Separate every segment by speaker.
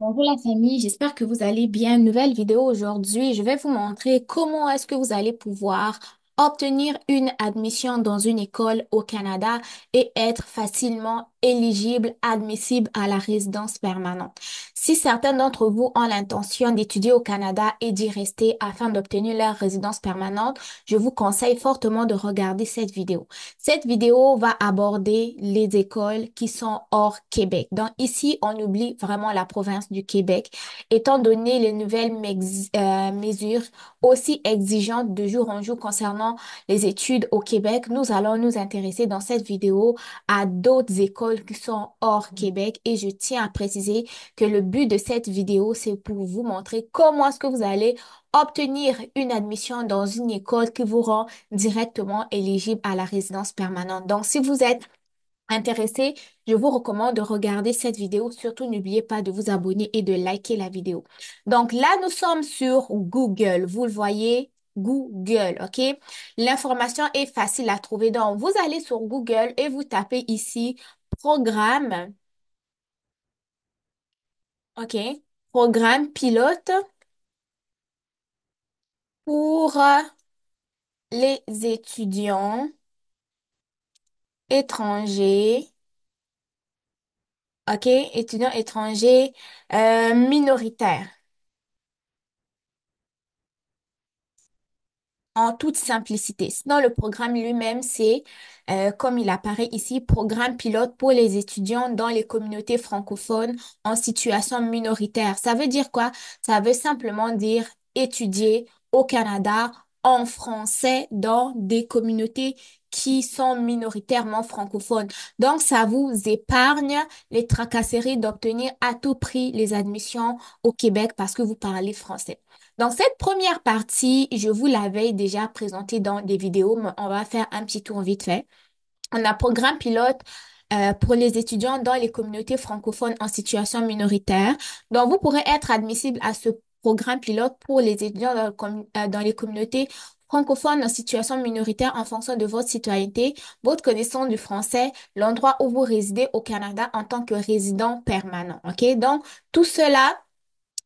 Speaker 1: Bonjour la famille, j'espère que vous allez bien. Nouvelle vidéo aujourd'hui. Je vais vous montrer comment est-ce que vous allez pouvoir obtenir une admission dans une école au Canada et être facilement éligible, admissible à la résidence permanente. Si certains d'entre vous ont l'intention d'étudier au Canada et d'y rester afin d'obtenir leur résidence permanente, je vous conseille fortement de regarder cette vidéo. Cette vidéo va aborder les écoles qui sont hors Québec. Donc ici, on oublie vraiment la province du Québec, étant donné les nouvelles euh, mesures aussi exigeantes de jour en jour concernant les études au Québec. Nous allons nous intéresser dans cette vidéo à d'autres écoles qui sont hors Québec et je tiens à préciser que le but de cette vidéo, c'est pour vous montrer comment est-ce que vous allez obtenir une admission dans une école qui vous rend directement éligible à la résidence permanente. Donc, si vous êtes intéressé, je vous recommande de regarder cette vidéo. Surtout, n'oubliez pas de vous abonner et de liker la vidéo. Donc là, nous sommes sur Google. Vous le voyez, Google, OK? L'information est facile à trouver. Donc, vous allez sur Google et vous tapez ici programme OK. Programme pilote pour euh, les étudiants étrangers. OK. Étudiants étrangers euh, minoritaires. en toute simplicité. Sinon, le programme lui-même, c'est, euh, comme il apparaît ici, programme pilote pour les étudiants dans les communautés francophones en situation minoritaire. Ça veut dire quoi? Ça veut simplement dire étudier au Canada en français dans des communautés qui sont minoritairement francophones. Donc, ça vous épargne les tracasseries d'obtenir à tout prix les admissions au Québec parce que vous parlez français. Donc, cette première partie, je vous l'avais déjà présenté dans des vidéos, mais on va faire un petit tour vite fait. On a programme pilote euh, pour les étudiants dans les communautés francophones en situation minoritaire. Donc, vous pourrez être admissible à ce programme pilote pour les étudiants euh, dans, les communautés francophones en situation minoritaire en fonction de votre citoyenneté, votre connaissance du français, l'endroit où vous résidez au Canada en tant que résident permanent. OK? Donc, tout cela,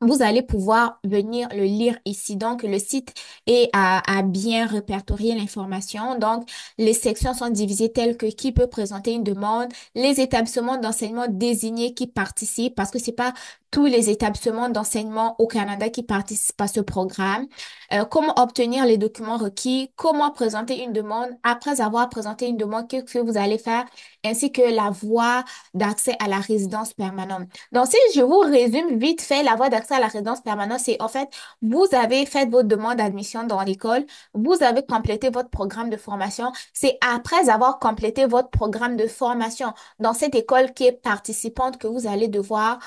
Speaker 1: vous allez pouvoir venir le lire ici. Donc, le site est à, bien répertorier l'information. Donc, les sections sont divisées telles que qui peut présenter une demande, les établissements d'enseignement désignés qui participent, parce que c'est pas tous les établissements d'enseignement au Canada qui participent à ce programme. Euh, comment obtenir les documents requis, comment présenter une demande après avoir présenté une demande, qu'est-ce que vous allez faire, ainsi que la voie d'accès à la résidence permanente. Donc, si je vous résume vite fait, la voie d'accès à la résidence permanente, c'est en fait, vous avez fait votre demande d'admission dans l'école, vous avez complété votre programme de formation, c'est après avoir complété votre programme de formation dans cette école qui est participante que vous allez devoir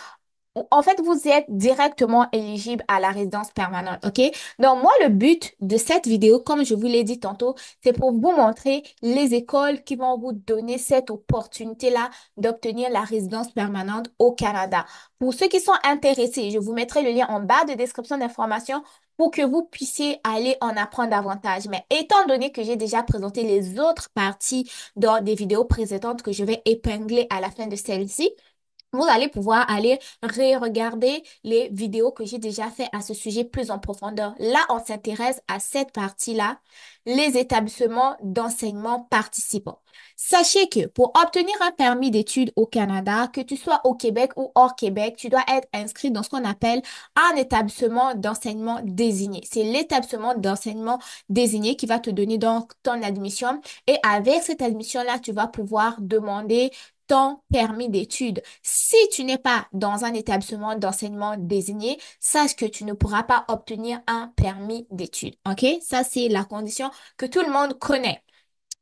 Speaker 1: en fait, vous êtes directement éligible à la résidence permanente, ok? Donc, moi, le but de cette vidéo, comme je vous l'ai dit tantôt, c'est pour vous montrer les écoles qui vont vous donner cette opportunité-là d'obtenir la résidence permanente au Canada. Pour ceux qui sont intéressés, je vous mettrai le lien en bas de description d'information pour que vous puissiez aller en apprendre davantage. Mais étant donné que j'ai déjà présenté les autres parties dans des vidéos précédentes que je vais épingler à la fin de celle-ci, vous allez pouvoir aller re-regarder les vidéos que j'ai déjà fait à ce sujet plus en profondeur. Là, on s'intéresse à cette partie-là, les établissements d'enseignement participants. Sachez que pour obtenir un permis d'études au Canada, que tu sois au Québec ou hors Québec, tu dois être inscrit dans ce qu'on appelle un établissement d'enseignement désigné. C'est l'établissement d'enseignement désigné qui va te donner donc ton admission et avec cette admission-là, tu vas pouvoir demander ton permis d'études. Si tu n'es pas dans un établissement d'enseignement désigné, sache que tu ne pourras pas obtenir un permis d'études. OK? Ça, c'est la condition que tout le monde connaît.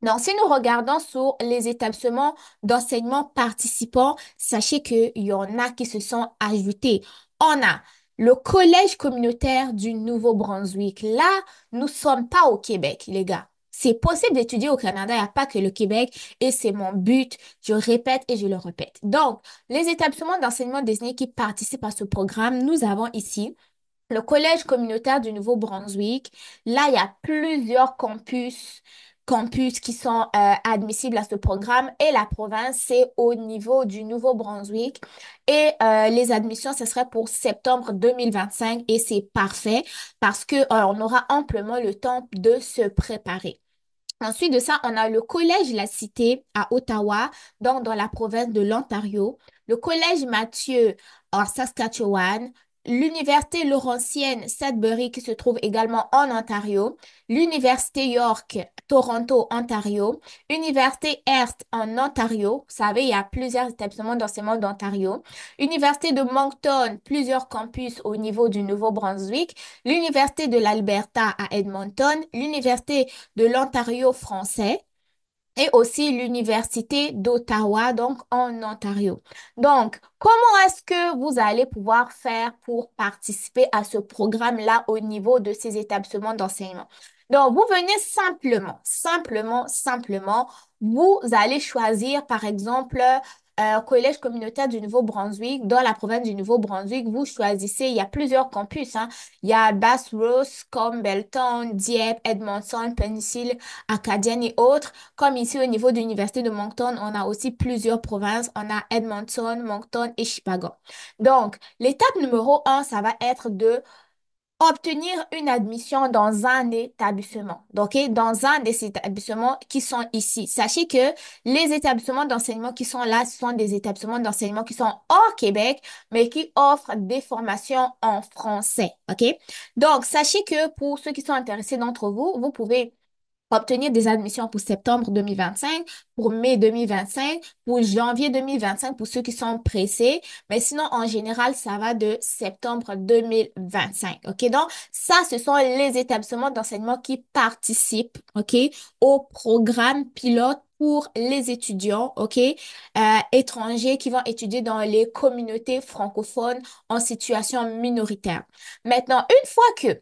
Speaker 1: Donc, si nous regardons sur les établissements d'enseignement participants, sachez qu'il y en a qui se sont ajoutés. On a le collège communautaire du Nouveau-Brunswick. Là, nous ne sommes pas au Québec, les gars. C'est possible d'étudier au Canada, il n'y a pas que le Québec et c'est mon but. Je répète et je le répète. Donc, les établissements d'enseignement désignés qui participent à ce programme, nous avons ici le Collège communautaire du Nouveau-Brunswick. Là, il y a plusieurs campus campus qui sont euh, admissibles à ce programme et la province, c'est au niveau du Nouveau-Brunswick. Et euh, les admissions, ce serait pour septembre 2025 et c'est parfait parce que euh, on aura amplement le temps de se préparer. Ensuite de ça, on a le Collège La Cité à Ottawa, donc dans la province de l'Ontario, le Collège Mathieu en Saskatchewan, l'Université Laurentienne Sudbury qui se trouve également en Ontario, l'Université York Toronto, Ontario, Université Hearst en Ontario, vous savez, il y a plusieurs établissements d'enseignement d'Ontario, Université de Moncton, plusieurs campus au niveau du Nouveau-Brunswick, l'Université de l'Alberta à Edmonton, l'Université de l'Ontario français, et aussi l'Université d'Ottawa, donc en Ontario. Donc, comment est-ce que vous allez pouvoir faire pour participer à ce programme-là au niveau de ces établissements d'enseignement? Donc, vous venez simplement, simplement, simplement, vous allez choisir, par exemple, euh, collège communautaire du Nouveau-Brunswick, dans la province du Nouveau-Brunswick, vous choisissez, il y a plusieurs campus. Hein. Il y a Bass Rose, Campbellton, Dieppe, Edmonton, Peninsula Acadienne et autres. Comme ici au niveau de l'Université de Moncton, on a aussi plusieurs provinces. On a Edmonton, Moncton et Chipago. Donc, l'étape numéro un, ça va être de obtenir une admission dans un établissement, donc dans un des établissements qui sont ici. Sachez que les établissements d'enseignement qui sont là, sont des établissements d'enseignement qui sont hors Québec, mais qui offrent des formations en français, ok? Donc, sachez que pour ceux qui sont intéressés d'entre vous, vous pouvez obtenir des admissions pour septembre 2025, pour mai 2025, pour janvier 2025, pour ceux qui sont pressés. Mais sinon, en général, ça va de septembre 2025. OK? Donc, ça, ce sont les établissements d'enseignement qui participent, OK, au programme pilote pour les étudiants, OK, euh, étrangers qui vont étudier dans les communautés francophones en situation minoritaire. Maintenant, une fois que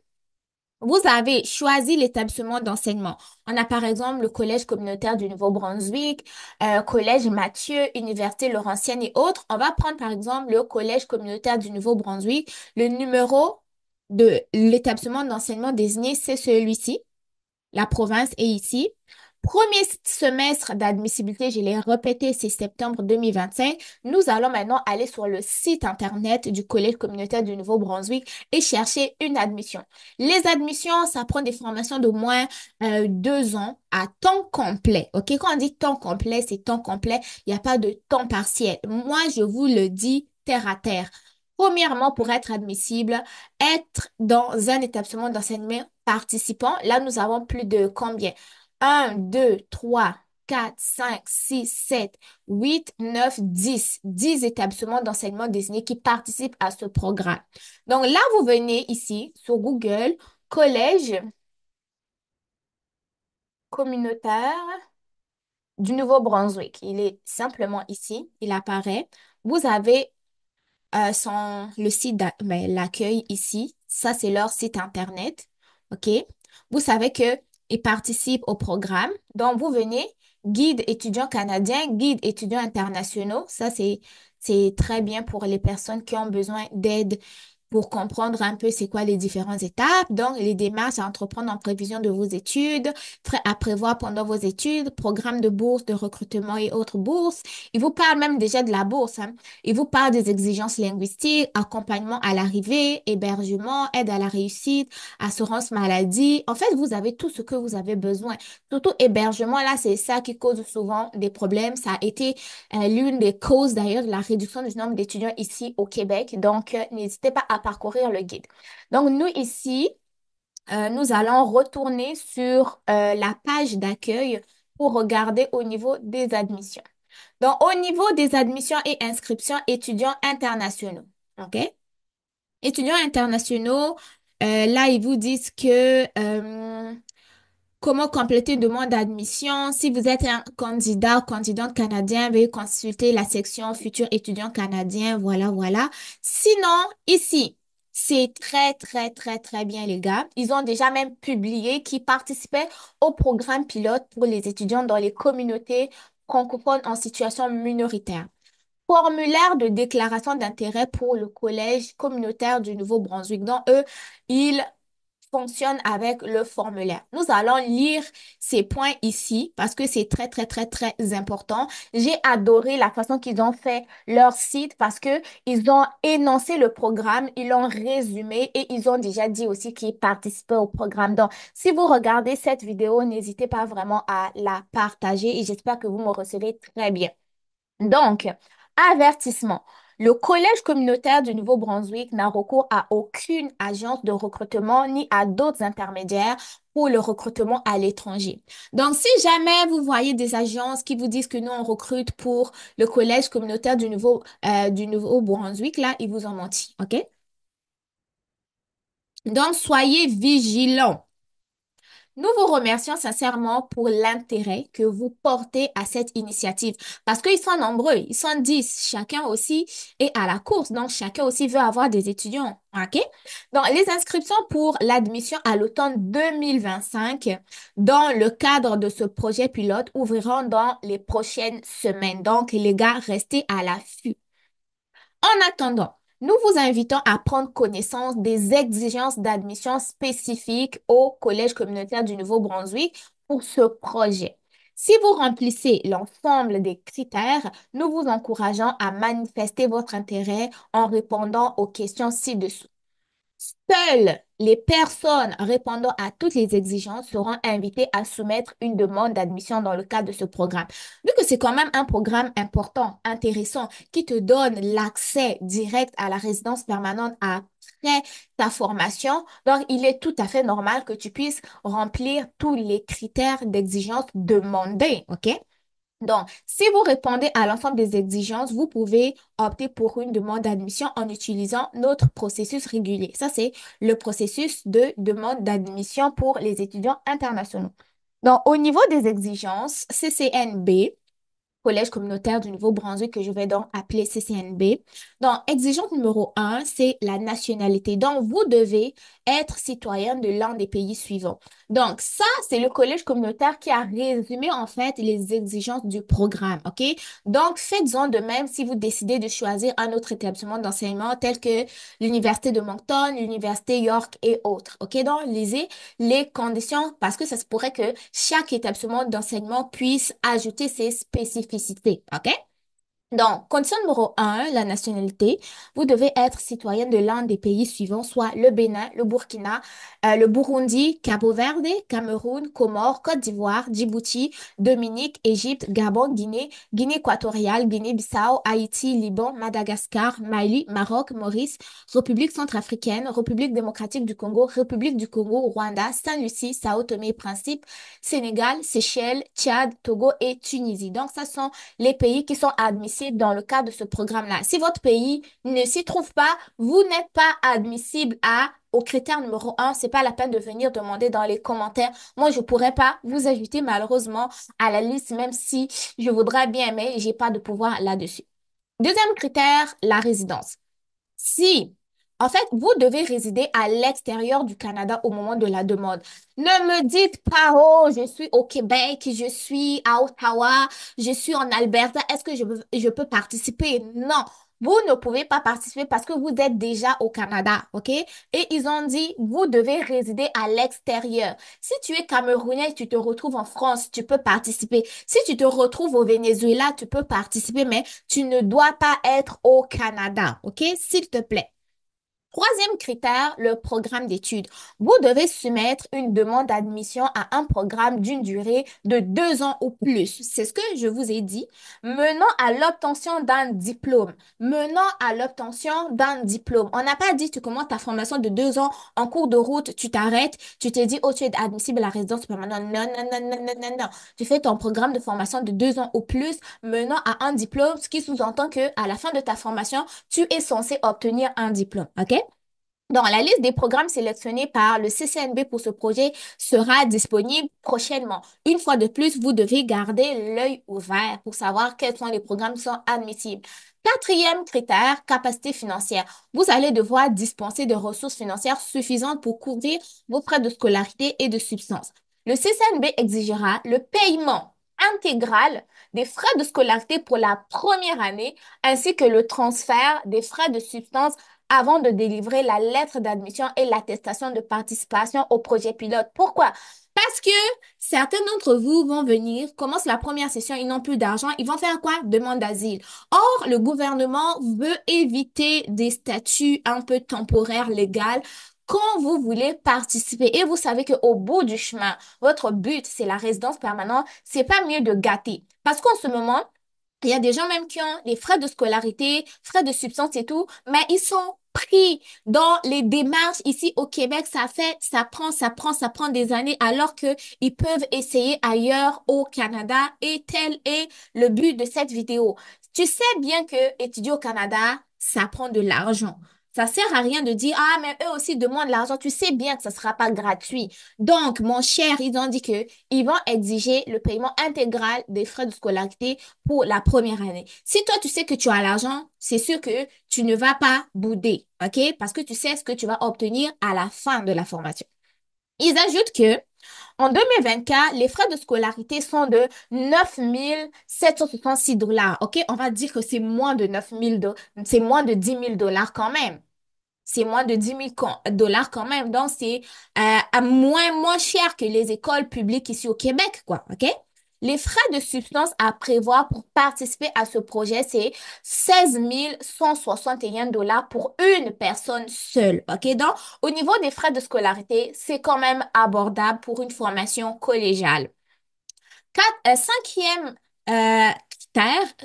Speaker 1: vous avez choisi l'établissement d'enseignement. On a par exemple le Collège communautaire du Nouveau-Brunswick, euh, Collège Mathieu, Université Laurentienne et autres. On va prendre par exemple le Collège communautaire du Nouveau-Brunswick. Le numéro de l'établissement d'enseignement désigné, c'est celui-ci. La province est ici. Premier semestre d'admissibilité, je l'ai répété, c'est septembre 2025. Nous allons maintenant aller sur le site internet du Collège communautaire du Nouveau-Brunswick et chercher une admission. Les admissions, ça prend des formations d'au moins euh, deux ans à temps complet. OK? Quand on dit temps complet, c'est temps complet. Il n'y a pas de temps partiel. Moi, je vous le dis terre à terre. Premièrement, pour être admissible, être dans un établissement d'enseignement participant. Là, nous avons plus de combien? 1, 2, 3, 4, 5, 6, 7, 8, 9, 10. 10 établissements d'enseignement désignés qui participent à ce programme. Donc là, vous venez ici sur Google, collège communautaire du Nouveau-Brunswick. Il est simplement ici, il apparaît. Vous avez euh, son, le site, ben, l'accueil ici. Ça, c'est leur site Internet. OK? Vous savez que et participent au programme. dont vous venez, guide étudiant canadien, guide étudiant internationaux. Ça, c'est, c'est très bien pour les personnes qui ont besoin d'aide pour comprendre un peu c'est quoi les différentes étapes. Donc, les démarches à entreprendre en prévision de vos études, frais à prévoir pendant vos études, programme de bourse, de recrutement et autres bourses. Il vous parle même déjà de la bourse. Hein. Il vous parle des exigences linguistiques, accompagnement à l'arrivée, hébergement, aide à la réussite, assurance maladie. En fait, vous avez tout ce que vous avez besoin. Surtout hébergement, là, c'est ça qui cause souvent des problèmes. Ça a été euh, l'une des causes d'ailleurs de la réduction du nombre d'étudiants ici au Québec. Donc, euh, n'hésitez pas à parcourir le guide. Donc, nous, ici, euh, nous allons retourner sur euh, la page d'accueil pour regarder au niveau des admissions. Donc, au niveau des admissions et inscriptions étudiants internationaux, OK? Étudiants internationaux, euh, là, ils vous disent que comment compléter une demande d'admission. Si vous êtes un candidat ou candidate canadien, veuillez consulter la section futurs étudiants canadiens. Voilà, voilà. Sinon, ici, c'est très, très, très, très bien, les gars. Ils ont déjà même publié qu'ils participaient au programme pilote pour les étudiants dans les communautés francophones en situation minoritaire. Formulaire de déclaration d'intérêt pour le collège communautaire du Nouveau-Brunswick. Dans eux, ils fonctionne avec le formulaire. Nous allons lire ces points ici parce que c'est très, très, très, très important. J'ai adoré la façon qu'ils ont fait leur site parce que ils ont énoncé le programme, ils l'ont résumé et ils ont déjà dit aussi qu'ils participaient au programme. Donc, si vous regardez cette vidéo, n'hésitez pas vraiment à la partager et j'espère que vous me recevez très bien. Donc, avertissement. Le Collège communautaire du Nouveau-Brunswick n'a recours à aucune agence de recrutement ni à d'autres intermédiaires pour le recrutement à l'étranger. Donc, si jamais vous voyez des agences qui vous disent que nous, on recrute pour le Collège communautaire du Nouveau, euh, du Nouveau-Brunswick, là, ils vous ont menti, OK? Donc, soyez vigilants. Nous vous remercions sincèrement pour l'intérêt que vous portez à cette initiative parce qu'ils sont nombreux, ils sont dix, chacun aussi est à la course, donc chacun aussi veut avoir des étudiants. OK? Donc, les inscriptions pour l'admission à l'automne 2025 dans le cadre de ce projet pilote ouvriront dans les prochaines semaines. Donc, les gars, restez à l'affût. En attendant, nous vous invitons à prendre connaissance des exigences d'admission spécifiques au Collège communautaire du Nouveau-Brunswick pour ce projet. Si vous remplissez l'ensemble des critères, nous vous encourageons à manifester votre intérêt en répondant aux questions ci-dessous. Seules les personnes répondant à toutes les exigences seront invitées à soumettre une demande d'admission dans le cadre de ce programme. Vu que c'est quand même un programme important, intéressant, qui te donne l'accès direct à la résidence permanente après ta formation, donc il est tout à fait normal que tu puisses remplir tous les critères d'exigence demandés, OK? Donc, si vous répondez à l'ensemble des exigences, vous pouvez opter pour une demande d'admission en utilisant notre processus régulier. Ça, c'est le processus de demande d'admission pour les étudiants internationaux. Donc, au niveau des exigences, CCNB collège communautaire du Nouveau-Brunswick que je vais donc appeler CCNB. Donc, exigence numéro un, c'est la nationalité. Donc, vous devez être citoyen de l'un des pays suivants. Donc, ça, c'est le collège communautaire qui a résumé en fait les exigences du programme, OK? Donc, faites-en de même si vous décidez de choisir un autre établissement d'enseignement tel que l'Université de Moncton, l'Université York et autres, OK? Donc, lisez les conditions parce que ça se pourrait que chaque établissement d'enseignement puisse ajouter ses spécificités spécificité, OK? Donc, condition numéro 1, la nationalité. Vous devez être citoyen de l'un des pays suivants, soit le Bénin, le Burkina, euh, le Burundi, Cabo-Verde, Cameroun, Comores, Côte d'Ivoire, Djibouti, Dominique, Égypte, Gabon, Guinée, Guinée équatoriale, Guinée-Bissau, Haïti, Liban, Madagascar, Mali, Maroc, Maurice, République centrafricaine, République démocratique du Congo, République du Congo, Rwanda, Saint-Lucie, Sao Tome, Principe, Sénégal, Seychelles, Tchad, Togo et Tunisie. Donc, ce sont les pays qui sont admissibles dans le cadre de ce programme-là. Si votre pays ne s'y trouve pas, vous n'êtes pas admissible à au critère numéro un, c'est pas la peine de venir demander dans les commentaires. Moi, je pourrais pas vous ajouter malheureusement à la liste, même si je voudrais bien, mais j'ai pas de pouvoir là-dessus. Deuxième critère, la résidence. Si en fait, vous devez résider à l'extérieur du Canada au moment de la demande. Ne me dites pas, oh, je suis au Québec, je suis à Ottawa, je suis en Alberta, est-ce que je peux, participer? Non. Vous ne pouvez pas participer parce que vous êtes déjà au Canada, OK? Et ils ont dit, vous devez résider à l'extérieur. Si tu es Camerounais tu te retrouves en France, tu peux participer. Si tu te retrouves au Venezuela, tu peux participer, mais tu ne dois pas être au Canada, OK? S'il te plaît. Troisième critère, le programme d'études. Vous devez soumettre une demande d'admission à un programme d'une durée de deux ans ou plus. C'est ce que je vous ai dit. Menant à l'obtention d'un diplôme. Menant à l'obtention d'un diplôme. On n'a pas dit tu commences ta formation de deux ans en cours de route, tu t'arrêtes, tu te dis, oh, tu es admissible à la résidence permanente. Non, non, non, non, non, non, non. Tu fais ton programme de formation de deux ans ou plus menant à un diplôme, ce qui sous-entend que à la fin de ta formation, tu es censé obtenir un diplôme. OK? Donc, la liste des programmes sélectionnés par le CCNB pour ce projet sera disponible prochainement. Une fois de plus, vous devez garder l'œil ouvert pour savoir quels sont les programmes sont admissibles. Quatrième critère, capacité financière. Vous allez devoir dispenser de ressources financières suffisantes pour couvrir vos frais de scolarité et de subsistance. Le CCNB exigera le paiement intégral des frais de scolarité pour la première année ainsi que le transfert des frais de substance avant de délivrer la lettre d'admission et l'attestation de participation au projet pilote. Pourquoi? Parce que certains d'entre vous vont venir, commencent la première session, ils n'ont plus d'argent, ils vont faire quoi? Demande d'asile. Or, le gouvernement veut éviter des statuts un peu temporaires, légales, quand vous voulez participer et vous savez qu'au bout du chemin, votre but, c'est la résidence permanente, c'est pas mieux de gâter. Parce qu'en ce moment, il y a des gens même qui ont des frais de scolarité, frais de substance et tout, mais ils sont pris dans les démarches ici au Québec. Ça fait, ça prend, ça prend, ça prend des années alors que ils peuvent essayer ailleurs au Canada et tel est le but de cette vidéo. Tu sais bien que étudier au Canada, ça prend de l'argent. Ça sert à rien de dire, ah, mais eux aussi demandent l'argent. Tu sais bien que ça sera pas gratuit. Donc, mon cher, ils ont dit que ils vont exiger le paiement intégral des frais de scolarité pour la première année. Si toi, tu sais que tu as l'argent, c'est sûr que tu ne vas pas bouder. OK? Parce que tu sais ce que tu vas obtenir à la fin de la formation. Ils ajoutent que en 2024, les frais de scolarité sont de 9 766 dollars. OK, on va dire que c'est moins de 9 000 c'est moins de 10 000 dollars quand même c'est moins de 10 000 dollars quand même. Donc, c'est euh, moins, moins cher que les écoles publiques ici au Québec, quoi. OK? Les frais de substance à prévoir pour participer à ce projet, c'est 16 161 dollars pour une personne seule. OK? Donc, au niveau des frais de scolarité, c'est quand même abordable pour une formation collégiale. Euh, cinquième euh,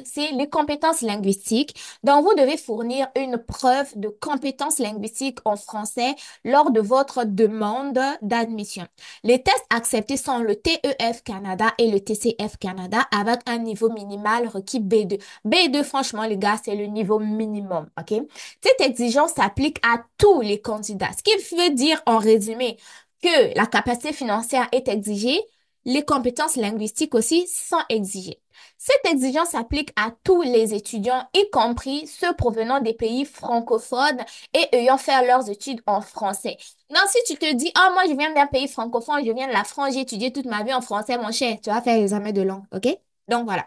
Speaker 1: c'est les compétences linguistiques. dont vous devez fournir une preuve de compétences linguistiques en français lors de votre demande d'admission. Les tests acceptés sont le TEF Canada et le TCF Canada avec un niveau minimal requis B2. B2, franchement, les gars, c'est le niveau minimum, OK? Cette exigence s'applique à tous les candidats, ce qui veut dire, en résumé, que la capacité financière est exigée, les compétences linguistiques aussi sont exigées. Cette exigence s'applique à tous les étudiants, y compris ceux provenant des pays francophones et ayant fait leurs études en français. Non, si tu te dis, ah moi, je viens d'un pays francophone, je viens de la France, j'ai étudié toute ma vie en français, mon cher, tu vas faire l'examen de langue, ok? Donc, voilà.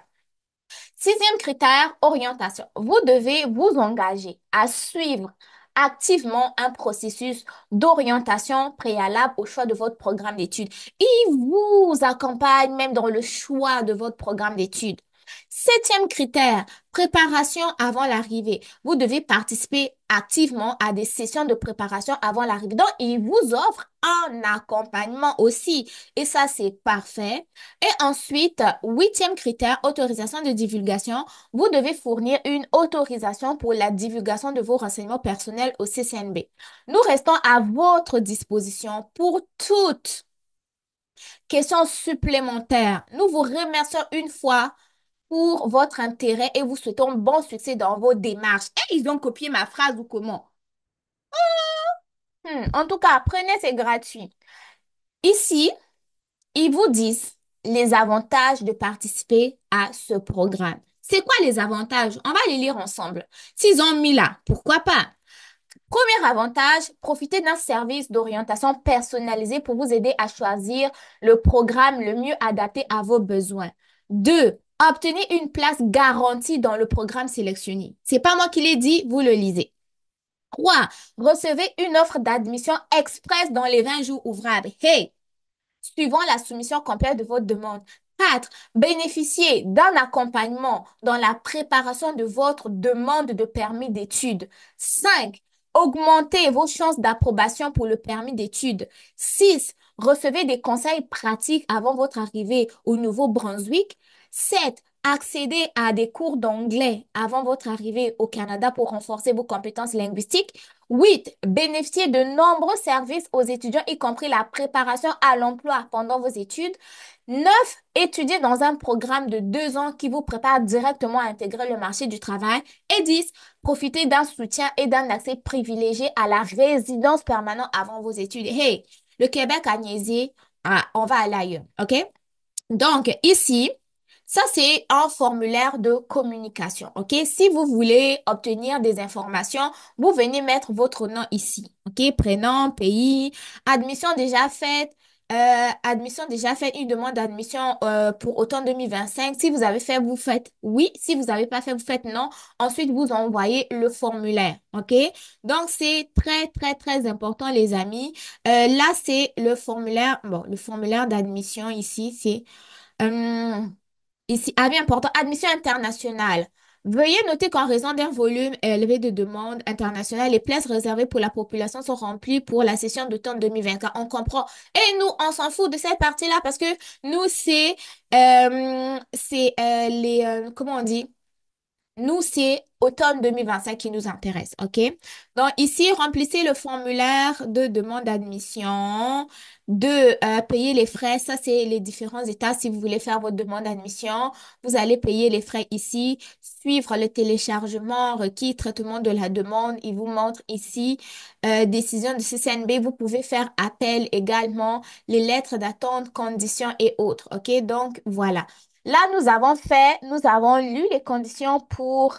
Speaker 1: Sixième critère, orientation. Vous devez vous engager à suivre activement un processus d'orientation préalable au choix de votre programme d'études. Il vous accompagne même dans le choix de votre programme d'études. Septième critère, préparation avant l'arrivée. Vous devez participer activement à des sessions de préparation avant l'arrivée. Donc, il vous offre un accompagnement aussi. Et ça, c'est parfait. Et ensuite, huitième critère, autorisation de divulgation. Vous devez fournir une autorisation pour la divulgation de vos renseignements personnels au CCNB. Nous restons à votre disposition pour toutes questions supplémentaires. Nous vous remercions une fois pour votre intérêt et vous souhaitons bon succès dans vos démarches. Et ils ont copié ma phrase ou comment oh! hmm, En tout cas, prenez, c'est gratuit. Ici, ils vous disent les avantages de participer à ce programme. C'est quoi les avantages On va les lire ensemble. S'ils ont mis là, pourquoi pas Premier avantage, profitez d'un service d'orientation personnalisé pour vous aider à choisir le programme le mieux adapté à vos besoins. Deux, Obtenez une place garantie dans le programme sélectionné. C'est pas moi qui l'ai dit, vous le lisez. 3. Recevez une offre d'admission express dans les 20 jours ouvrables. Hey! Suivant la soumission complète de votre demande. 4. Bénéficiez d'un accompagnement dans la préparation de votre demande de permis d'études. 5. Augmentez vos chances d'approbation pour le permis d'études. 6. Recevez des conseils pratiques avant votre arrivée au Nouveau-Brunswick 7. Accéder à des cours d'anglais avant votre arrivée au Canada pour renforcer vos compétences linguistiques. 8. Bénéficier de nombreux services aux étudiants, y compris la préparation à l'emploi pendant vos études. 9. Étudier dans un programme de deux ans qui vous prépare directement à intégrer le marché du travail. Et 10. Profiter d'un soutien et d'un accès privilégié à la résidence permanente avant vos études. Hey, le Québec a niaisé, ah, on va à ailleurs, OK? Donc, ici, ça, c'est un formulaire de communication. OK? Si vous voulez obtenir des informations, vous venez mettre votre nom ici. OK? Prénom, pays, admission déjà faite. Euh, admission déjà faite, une demande d'admission euh, pour automne 2025. Si vous avez fait, vous faites oui. Si vous n'avez pas fait, vous faites non. Ensuite, vous envoyez le formulaire. OK? Donc, c'est très, très, très important, les amis. Euh, là, c'est le formulaire. Bon, le formulaire d'admission ici, c'est. Euh, ici, avis ah, important, admission internationale. Veuillez noter qu'en raison d'un volume élevé de demandes internationales, les places réservées pour la population sont remplies pour la session d'automne 2024. On comprend. Et nous, on s'en fout de cette partie-là parce que nous, c'est euh, euh, les... Euh, comment on dit nous, c'est automne 2025 qui nous intéresse, OK? Donc, ici, remplissez le formulaire de demande d'admission, de euh, payer les frais. Ça, c'est les différents états. Si vous voulez faire votre demande d'admission, vous allez payer les frais ici, suivre le téléchargement requis, traitement de la demande. Il vous montre ici euh, décision de CCNB. Vous pouvez faire appel également, les lettres d'attente, conditions et autres, OK? Donc, voilà. Là, nous avons fait, nous avons lu les conditions pour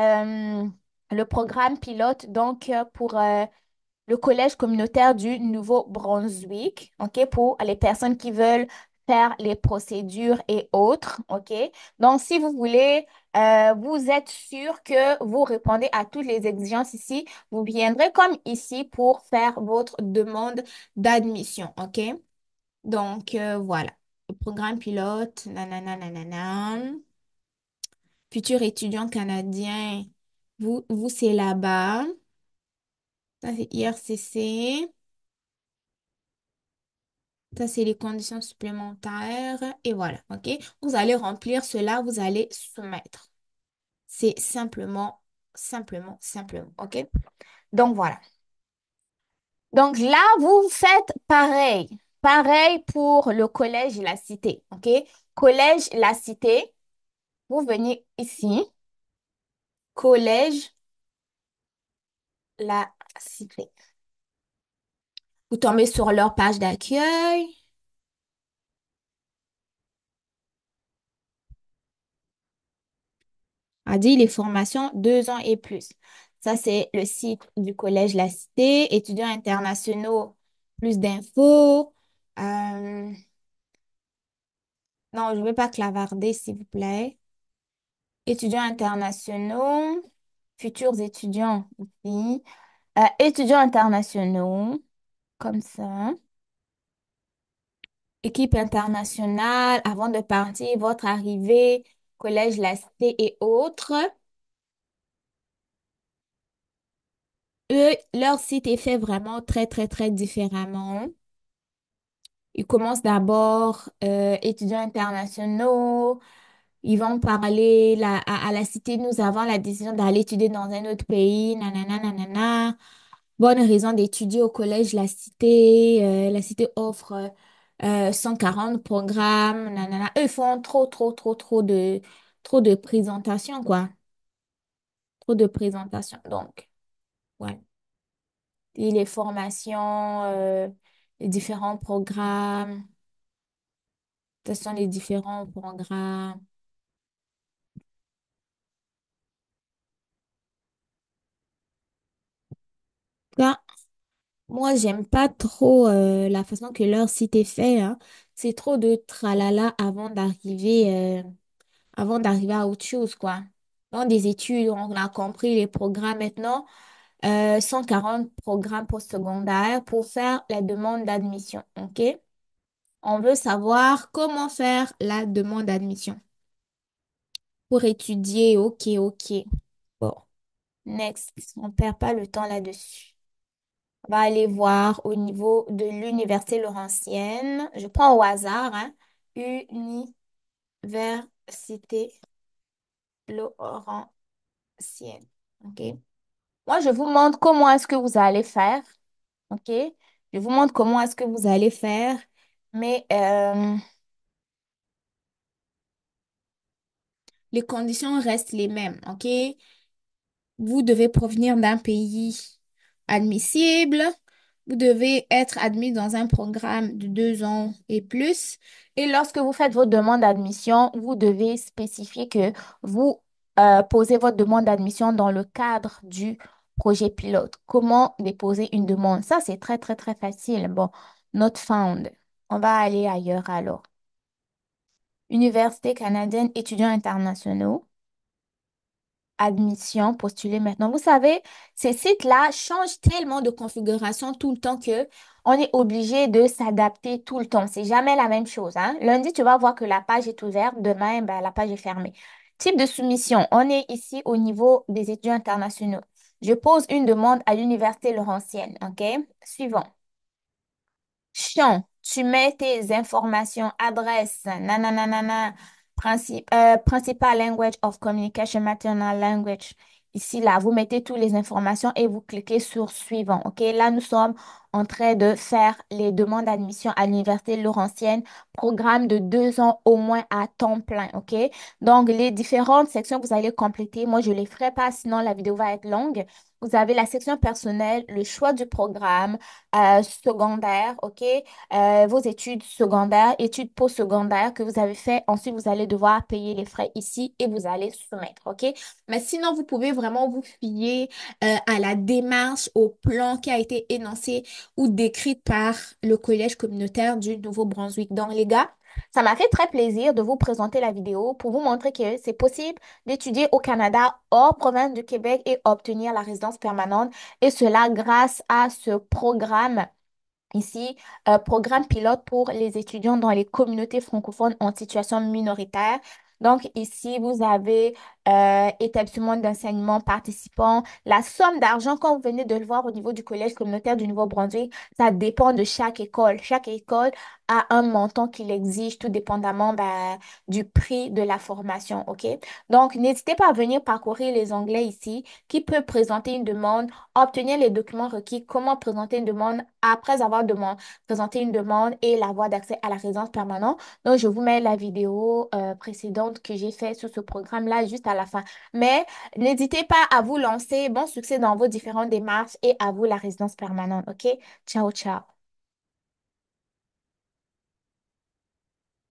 Speaker 1: euh, le programme pilote, donc euh, pour euh, le collège communautaire du Nouveau-Brunswick, OK, pour les personnes qui veulent faire les procédures et autres, OK? Donc, si vous voulez, vous êtes sûr que vous répondez à toutes les exigences ici, vous viendrez comme ici pour faire votre demande d'admission, OK? Donc, voilà programme pilote, nanana, nanana. Futur étudiant canadien, vous, vous c'est là-bas. Ça, c'est IRCC. Ça, c'est les conditions supplémentaires. Et voilà, OK? Vous allez remplir cela, vous allez soumettre. C'est simplement, simplement, simplement, OK? Donc, voilà. Donc là, vous faites pareil. Pareil pour le collège et la cité. OK? Collège, la cité. Vous venez ici. Collège, la cité. Vous tombez sur leur page d'accueil. a dit les formations deux ans et plus. Ça, c'est le site du Collège La Cité, étudiants internationaux, plus d'infos, euh, non, je ne veux pas clavarder, s'il vous plaît. Étudiants internationaux, futurs étudiants aussi. Euh, étudiants internationaux, comme ça. Équipe internationale, avant de partir, votre arrivée, collège, la cité et autres. Eux, leur site est fait vraiment très, très, très différemment. Ils commencent d'abord euh, étudiants internationaux. Ils vont parler à, la cité, nous avons la décision d'aller étudier dans un autre pays, nanana, nanana. Bonne raison d'étudier au collège la cité. Euh, la cité offre 140 euh, programmes, nanana. Eux font trop, trop, trop, trop de, trop de présentations, quoi. Trop de présentations. Donc, ouais. Et les formations les différents programmes, Ce sont les différents programmes. Là, moi, j'aime pas trop euh, la façon que leur site est fait, hein. C'est trop de tralala avant d'arriver euh, avant d'arriver à autre chose, quoi. Dans des études, on a compris les programmes maintenant. 140 euh, programmes postsecondaires pour faire la demande d'admission. OK? On veut savoir comment faire la demande d'admission. Pour étudier, OK, OK. Bon. Next, on ne perd pas le temps là-dessus. On va aller voir au niveau de l'université Laurentienne. Je prends au hasard, hein? Université Laurentienne. OK? Moi, je vous montre comment est-ce que vous allez faire. OK? Je vous montre comment est-ce que vous allez faire. Mais euh, les conditions restent les mêmes. OK? Vous devez provenir d'un pays admissible. Vous devez être admis dans un programme de deux ans et plus. Et lorsque vous faites votre demande d'admission, vous devez spécifier que vous euh, posez votre demande d'admission dans le cadre du projet pilote, comment déposer une demande. Ça, c'est très, très, très facile. Bon, not found. On va aller ailleurs alors. Université canadienne, étudiants internationaux. Admission, postuler maintenant. Vous savez, ces sites-là changent tellement de configuration tout le temps que on est obligé de s'adapter tout le temps. C'est jamais la même chose. Hein. Lundi, tu vas voir que la page est ouverte. Demain, ben, la page est fermée. Type de soumission. On est ici au niveau des étudiants internationaux. Je pose une demande à l'Université Laurentienne. OK? Suivant. Chien, tu mets tes informations, adresse, nananana, euh, principal language of communication, maternal language. Ici, là, vous mettez toutes les informations et vous cliquez sur suivant. OK? Là, nous sommes en train de faire les demandes d'admission à l'université Laurentienne, programme de deux ans au moins à temps plein, ok? Donc, les différentes sections que vous allez compléter, moi, je ne les ferai pas, sinon la vidéo va être longue. Vous avez la section personnelle, le choix du programme euh, secondaire, OK? Euh, vos études secondaires, études post secondaires que vous avez fait. Ensuite, vous allez devoir payer les frais ici et vous allez soumettre, OK? Mais sinon, vous pouvez vraiment vous fier euh, à la démarche, au plan qui a été énoncé ou décrite par le Collège communautaire du Nouveau-Brunswick. Donc, les gars, ça m'a fait très plaisir de vous présenter la vidéo pour vous montrer que c'est possible d'étudier au Canada hors province du Québec et obtenir la résidence permanente, et cela grâce à ce programme ici, euh, programme pilote pour les étudiants dans les communautés francophones en situation minoritaire. Donc ici, vous avez établissement euh, d'enseignement participant. La somme d'argent, comme vous venez de le voir au niveau du Collège communautaire du Nouveau-Brunswick, ça dépend de chaque école. Chaque école a un montant qu'il exige, tout dépendamment ben, du prix de la formation. OK? Donc, n'hésitez pas à venir parcourir les onglets ici qui peut présenter une demande, obtenir les documents requis, comment présenter une demande après avoir demandé, présenté une demande et la voie d'accès à la résidence permanente. Donc, je vous mets la vidéo euh, précédente que j'ai faite sur ce programme-là juste à la fin. Mais n'hésitez pas à vous lancer. Bon succès dans vos différentes démarches et à vous la résidence permanente. OK? Ciao, ciao.